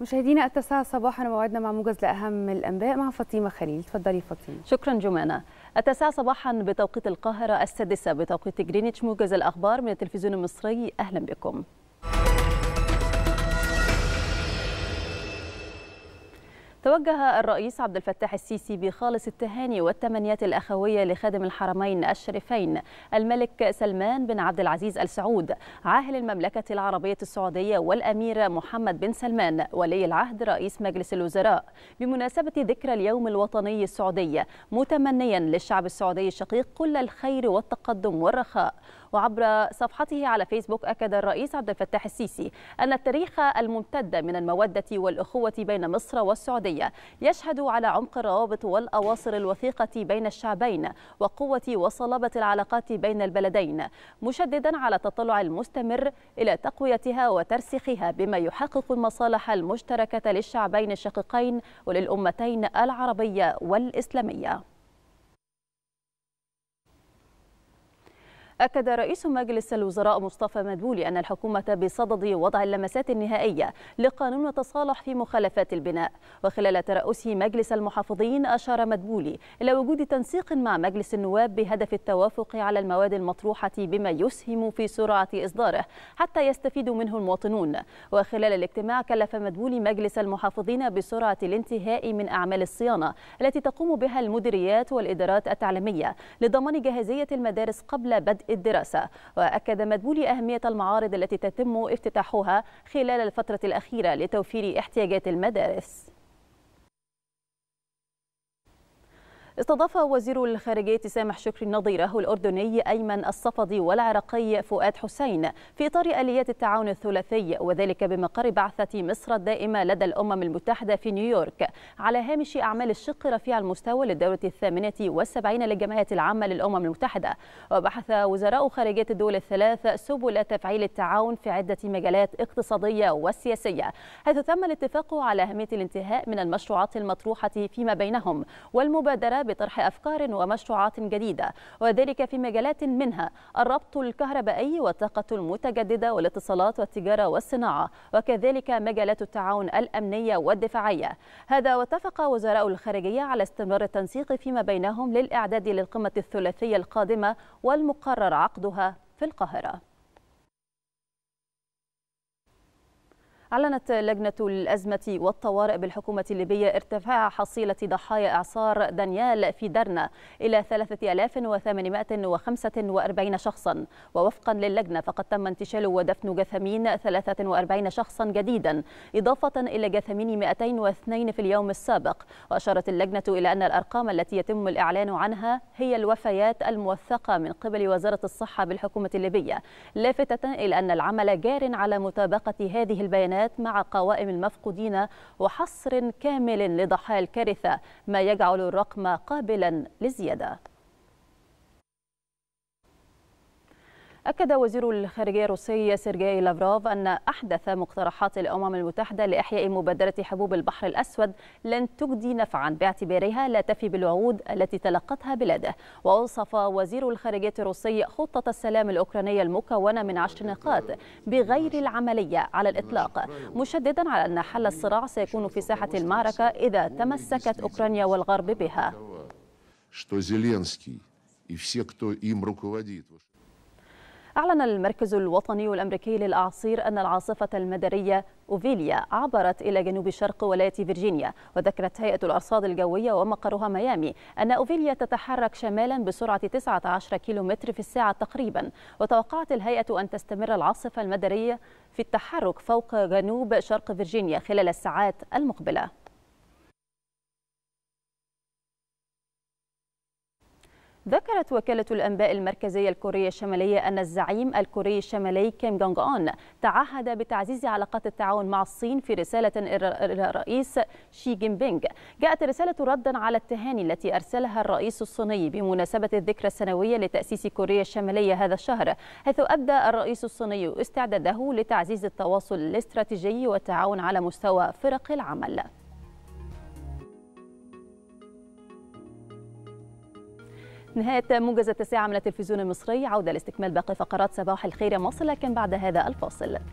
مشاهدينا التاسعة صباحا موعدنا مع موجز لأهم الأنباء مع فاطمة خليل تفضلي فاطمة شكرا جمانة التاسعة صباحا بتوقيت القاهرة السادسة بتوقيت جرينتش موجز الأخبار من التلفزيون المصري أهلا بكم توجه الرئيس عبد الفتاح السيسي بخالص التهاني والتمنيات الأخوية لخادم الحرمين الشريفين الملك سلمان بن عبد العزيز آل سعود عاهل المملكة العربية السعودية والأمير محمد بن سلمان ولي العهد رئيس مجلس الوزراء بمناسبة ذكرى اليوم الوطني السعودي متمنيا للشعب السعودي الشقيق كل الخير والتقدم والرخاء وعبر صفحته على فيسبوك أكد الرئيس عبد الفتاح السيسي أن التاريخ الممتد من المودة والأخوة بين مصر والسعودية الدولية يشهد على عمق الروابط والأواصر الوثيقة بين الشعبين وقوة وصلابة العلاقات بين البلدين مشددا على التطلع المستمر إلى تقويتها وترسيخها بما يحقق المصالح المشتركة للشعبين الشقيقين وللأمتين العربية والإسلامية أكد رئيس مجلس الوزراء مصطفى مدبولي أن الحكومة بصدد وضع اللمسات النهائية لقانون التصالح في مخالفات البناء وخلال ترأس مجلس المحافظين أشار مدبولي إلى وجود تنسيق مع مجلس النواب بهدف التوافق على المواد المطروحة بما يسهم في سرعة إصداره حتى يستفيد منه المواطنون وخلال الاجتماع كلف مدبولي مجلس المحافظين بسرعة الانتهاء من أعمال الصيانة التي تقوم بها المديريات والإدارات التعليمية لضمان جاهزية المدارس قبل بدء الدراسة وأكد مدبولي أهمية المعارض التي تتم افتتاحها خلال الفترة الأخيرة لتوفير احتياجات المدارس استضاف وزير الخارجية سامح شكري نظيره الأردني أيمن الصفدي والعراقي فؤاد حسين في إطار آليات التعاون الثلاثي وذلك بمقر بعثة مصر الدائمة لدى الأمم المتحدة في نيويورك على هامش أعمال الشق رفيع المستوى للدورة الثامنة والسبعين للجمعية العامة للأمم المتحدة وبحث وزراء خارجية الدول الثلاث سبل تفعيل التعاون في عدة مجالات اقتصادية وسياسية حيث تم الاتفاق على أهمية الانتهاء من المشروعات المطروحة فيما بينهم والمبادرة بطرح أفكار ومشروعات جديدة وذلك في مجالات منها الربط الكهربائي والطاقة المتجددة والاتصالات والتجارة والصناعة وكذلك مجالات التعاون الأمنية والدفاعية هذا واتفق وزراء الخارجية على استمرار التنسيق فيما بينهم للإعداد للقمة الثلاثية القادمة والمقرر عقدها في القاهرة أعلنت لجنة الأزمة والطوارئ بالحكومة الليبية ارتفاع حصيلة ضحايا إعصار دانيال في درنا إلى 3845 شخصا ووفقا للجنة فقد تم انتشال ودفن جثمين 43 شخصا جديدا إضافة إلى جثمين 202 في اليوم السابق وأشارت اللجنة إلى أن الأرقام التي يتم الإعلان عنها هي الوفيات الموثقة من قبل وزارة الصحة بالحكومة الليبية لافتة إلى أن العمل جار على مطابقة هذه البيانات البيانات مع قوائم المفقودين وحصر كامل لضحايا الكارثة ما يجعل الرقم قابلا للزيادة أكد وزير الخارجية الروسي سيرجي لافروف أن أحدث مقترحات الأمم المتحدة لإحياء مبادرة حبوب البحر الأسود لن تجدي نفعا باعتبارها لا تفي بالوعود التي تلقتها بلاده وأوصف وزير الخارجية الروسي خطة السلام الأوكرانية المكونة من عشر نقاط بغير العملية على الإطلاق مشددا على أن حل الصراع سيكون في ساحة المعركة إذا تمسكت أوكرانيا والغرب بها. أعلن المركز الوطني الأمريكي للأعاصير أن العاصفة المدرية أوفيليا عبرت إلى جنوب شرق ولاية فيرجينيا وذكرت هيئة الأرصاد الجوية ومقرها ميامي أن أوفيليا تتحرك شمالا بسرعة 19 كيلومتر في الساعة تقريبا وتوقعت الهيئة أن تستمر العاصفة المدرية في التحرك فوق جنوب شرق فيرجينيا خلال الساعات المقبله ذكرت وكالة الأنباء المركزية الكورية الشمالية أن الزعيم الكوري الشمالي كيم جونج أون تعهد بتعزيز علاقات التعاون مع الصين في رسالة إلى الرئيس شي جين بينغ جاءت الرسالة ردا على التهاني التي أرسلها الرئيس الصيني بمناسبة الذكرى السنوية لتأسيس كوريا الشمالية هذا الشهر حيث أبدى الرئيس الصيني استعداده لتعزيز التواصل الاستراتيجي والتعاون على مستوى فرق العمل نهاية موجز التاسعة من التلفزيون المصري عودة لاستكمال باقي فقرات صباح الخير مصر لكن بعد هذا الفاصل